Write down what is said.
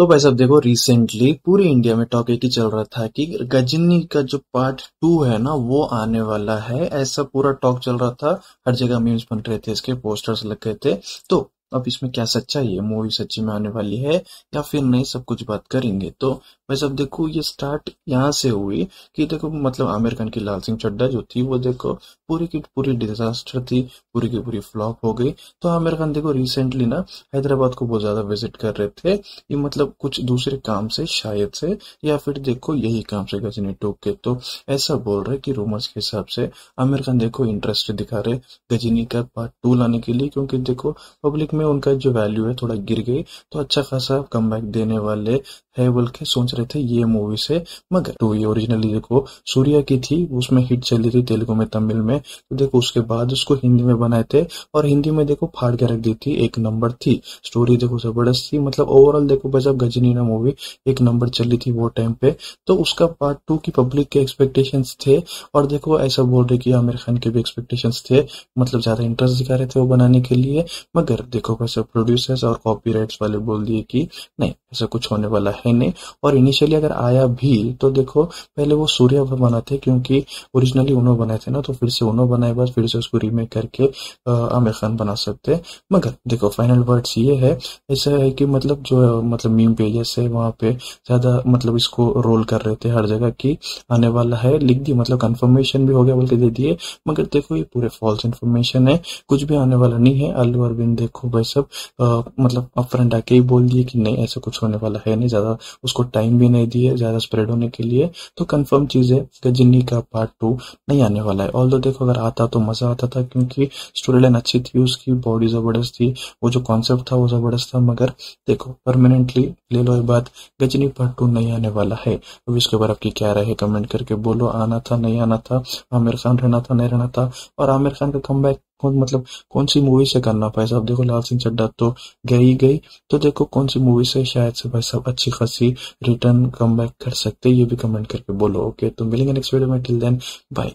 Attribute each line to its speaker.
Speaker 1: तो भाई साहब देखो रिसेंटली पूरे इंडिया में टॉक एक ही चल रहा था कि गजनी का जो पार्ट टू है ना वो आने वाला है ऐसा पूरा टॉक चल रहा था हर जगह मीम्स बन रहे थे इसके पोस्टर्स लग गए थे तो अब इसमें क्या सच्चाई है मूवी सच्ची में आने वाली है या फिर नहीं सब कुछ बात करेंगे तो वैसे अब देखो ये स्टार्ट यहाँ से हुई कि देखो मतलब आमिर खान की लाल सिंह चड्डा जो थी वो देखो पूरी की पूरी डिजास्टर थी पूरी की पूरी फ्लॉप हो गई तो आमिर खान देखो रिसेंटली ना हैदराबाद को बहुत ज्यादा विजिट कर रहे थे ये मतलब कुछ दूसरे काम से शायद से या फिर देखो यही काम से गजनी टोक के तो ऐसा बोल रहे कि रूमर्स के हिसाब से आमिर खान देखो इंटरेस्ट दिखा रहे गजनी का पार्ट टू लाने के लिए क्योंकि देखो पब्लिक में में उनका जो वैल्यू है थोड़ा गिर गई तो अच्छा खासा कम देने वाले है बोल के सोच रहे थे ये मूवी से मगर तो ये ओरिजिनली देखो सूर्या की थी उसमें हिट चली थी तेलुगु में तमिल में तो देखो उसके बाद उसको हिंदी में बनाए थे और हिंदी में देखो फाड़ के रख दी थी एक नंबर थी स्टोरी देखो जबरदस्त थी मतलब ओवरऑल देखो बजब गजनीना मूवी एक नंबर चली थी वो टाइम पे तो उसका पार्ट टू की पब्लिक के एक्सपेक्टेशन थे और देखो ऐसा बोल रहे कि आमिर खान के भी एक्सपेक्टेशन थे मतलब ज्यादा इंटरेस्ट दिखा रहे थे वो बनाने के लिए मगर देखो तो बस प्रोड्यूसर्स और कॉपी वाले बोल दिए कि नहीं ऐसा कुछ होने वाला है नहीं और इनिशियली अगर आया भी तो देखो पहले वो सूर्य बना थे क्योंकि ओरिजिनली उन्होंने बनाए थे ना तो फिर से उन्होंने बनाए बस फिर से उसको रीमेक करके आमिर खान बना सकते मगर देखो फाइनल वर्ड्स ये है ऐसा है कि मतलब जो मतलब मीम पेजेस है वहाँ पे ज़्यादा मतलब इसको रोल कर रहे थे हर जगह की आने वाला है लिख दिए मतलब कंफर्मेशन भी हो गया बोल के दे दिए मगर देखो ये पूरे फॉल्स इन्फॉर्मेशन है कुछ भी आने वाला नहीं है अल्लू अरविंद देखो भाई साहब मतलब अब फ्रेंड आके ही बोल दिए कि नहीं ऐसा कुछ होने वाला है नहीं ज़्यादा उसको टाइम भी नहीं दिए ज़्यादा स्प्रेड होने के लिए तो कंफर्म चीज़ है गजनी का पार्ट टू नहीं आने वाला है ऑल दो देखो अगर आता तो मज़ा आता था क्योंकि स्टोरी लाइन अच्छी थी उसकी बॉडी ज़बरदस्त थी वो जो कॉन्सेप्ट था वो ज़बरदस्त था मगर देखो परमानेंटली ले लो ये बात गजनी पार्ट टू नहीं आने वाला है अब इसके ऊपर आपकी क्या राय है कमेंट करके बोलो आना था नहीं आना था आमिर खान रहना था नहीं रहना था और आमिर खान का कम कौन मतलब कौन सी मूवी से करना भाई साहब देखो लाल सिंह चड्डा तो गई गई तो देखो कौन सी मूवी से शायद से भाई साहब अच्छी खासी रिटर्न कम कर सकते ये भी कमेंट करके बोलो ओके तो मिलेंगे नेक्स्ट वीडियो में टिल देन बाय